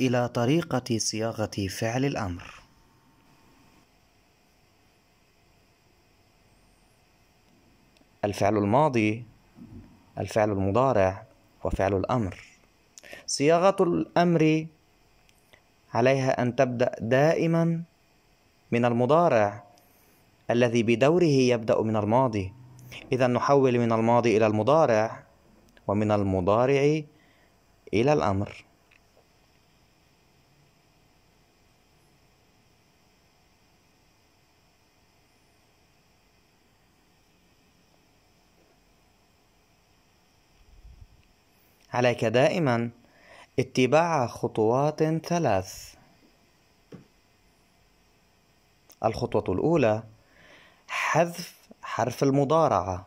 إلى طريقة صياغة فعل الأمر الفعل الماضي الفعل المضارع وفعل الأمر صياغة الأمر عليها أن تبدأ دائما من المضارع الذي بدوره يبدأ من الماضي إذا نحول من الماضي إلى المضارع ومن المضارع إلى الأمر عليك دائما اتباع خطوات ثلاث الخطوة الأولى حذف حرف المضارعة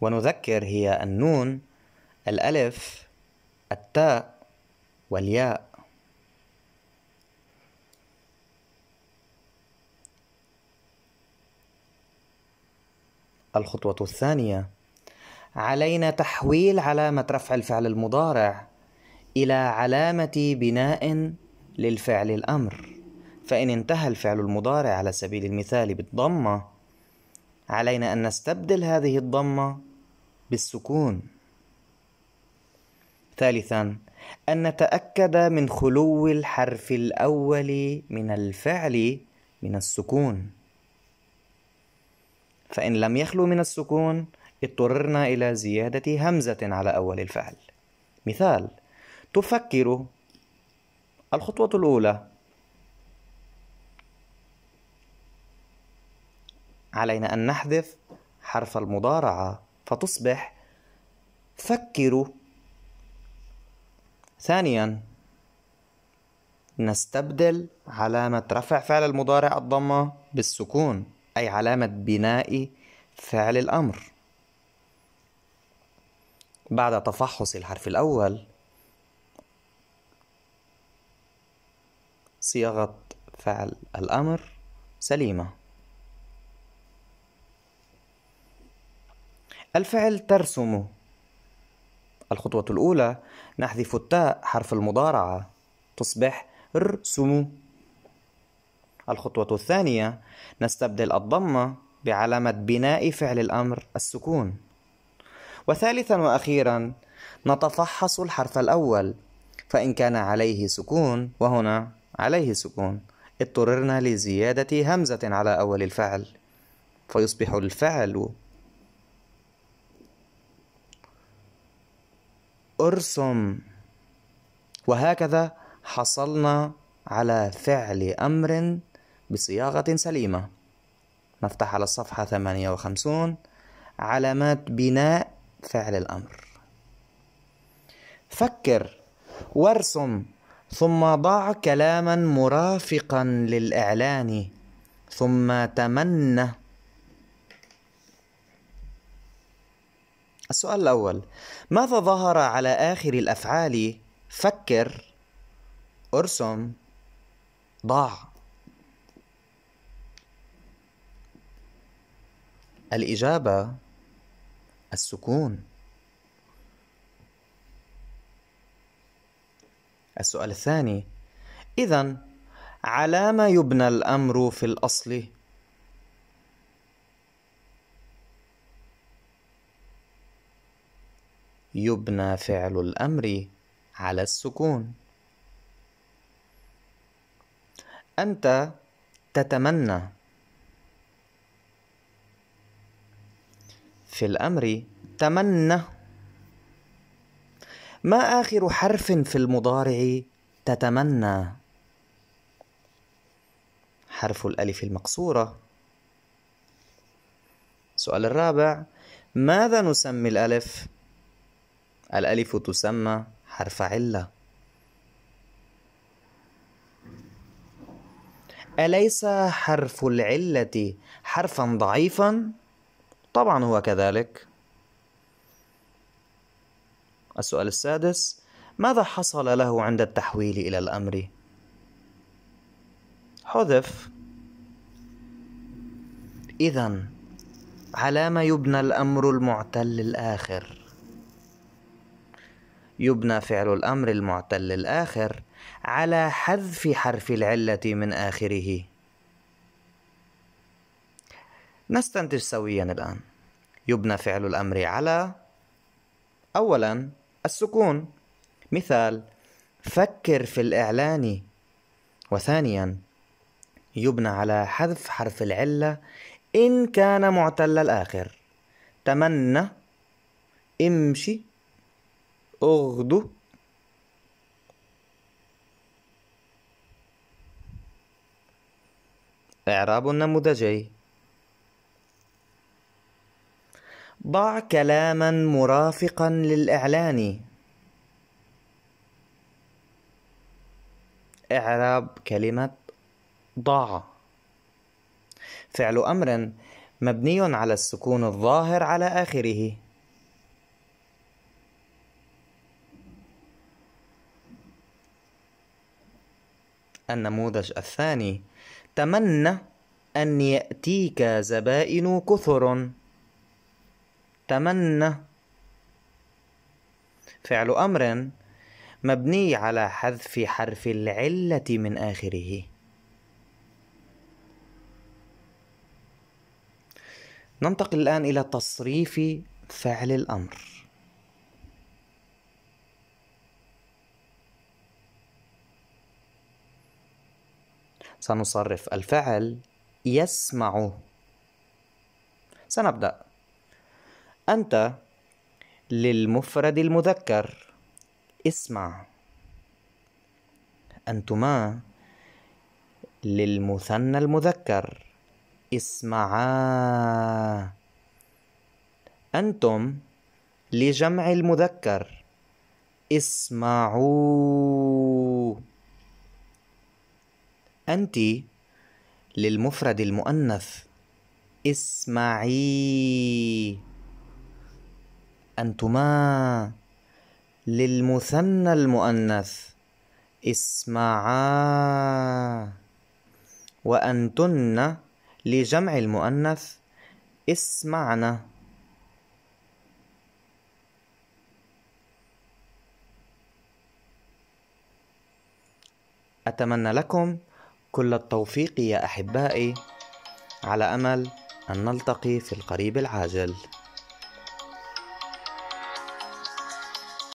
ونذكر هي النون الألف التاء والياء الخطوة الثانية علينا تحويل علامة رفع الفعل المضارع إلى علامة بناء للفعل الأمر فإن انتهى الفعل المضارع على سبيل المثال بالضمة علينا أن نستبدل هذه الضمة بالسكون ثالثا أن نتأكد من خلو الحرف الأول من الفعل من السكون فإن لم يخلو من السكون اضطررنا إلى زيادة همزة على أول الفعل مثال تفكر الخطوة الأولى علينا أن نحذف حرف المضارعة فتصبح فكر ثانيا نستبدل علامة رفع فعل المضارع الضمة بالسكون أي علامة بناء فعل الأمر بعد تفحص الحرف الأول صياغة فعل الأمر سليمة الفعل ترسم الخطوة الأولى نحذف التاء حرف المضارعة تصبح رسم الخطوة الثانية نستبدل الضمة بعلامة بناء فعل الأمر السكون وثالثا وأخيرا نتفحص الحرف الأول فإن كان عليه سكون وهنا عليه سكون اضطررنا لزيادة همزة على أول الفعل فيصبح الفعل ارسم وهكذا حصلنا على فعل أمر بصياغة سليمة نفتح على الصفحة 58 علامات بناء فعل الأمر فكر وارسم ثم ضع كلاما مرافقا للإعلان ثم تمنى السؤال الأول ماذا ظهر على آخر الأفعال فكر ارسم ضع الإجابة السكون السؤال الثاني إذا على ما يبنى الأمر في الأصل يبنى فعل الأمر على السكون أنت تتمنى في الأمر تمنى ما آخر حرف في المضارع تتمنى حرف الألف المقصورة السؤال الرابع ماذا نسمي الألف؟ الألف تسمى حرف علة أليس حرف العلة حرفا ضعيفا؟ طبعا هو كذلك السؤال السادس ماذا حصل له عند التحويل إلى الأمر؟ حذف إذا على ما يبنى الأمر المعتل الآخر يبنى فعل الأمر المعتل الآخر على حذف حرف العلة من آخره نستنتج سويا الآن يبنى فعل الأمر على أولا السكون مثال فكر في الإعلان وثانيا يبنى على حذف حرف العلة إن كان معتل الآخر تمنى امشي اغدو إعراب النموذجي ضع كلاما مرافقا للإعلان إعراب كلمة ضع فعل أمر مبني على السكون الظاهر على آخره النموذج الثاني تمنى أن يأتيك زبائن كثر تمنى فعل أمر مبني على حذف حرف العلة من آخره ننتقل الآن إلى تصريف فعل الأمر سنصرف الفعل يسمع سنبدأ أنت للمفرد المذكر اسمع أنتما للمثنى المذكر اسمعا أنتم لجمع المذكر اسمعوا أنت للمفرد المؤنث اسمعي أنتما للمثنى المؤنث اسمعا وأنتن لجمع المؤنث اسمعنا أتمنى لكم كل التوفيق يا أحبائي على أمل أن نلتقي في القريب العاجل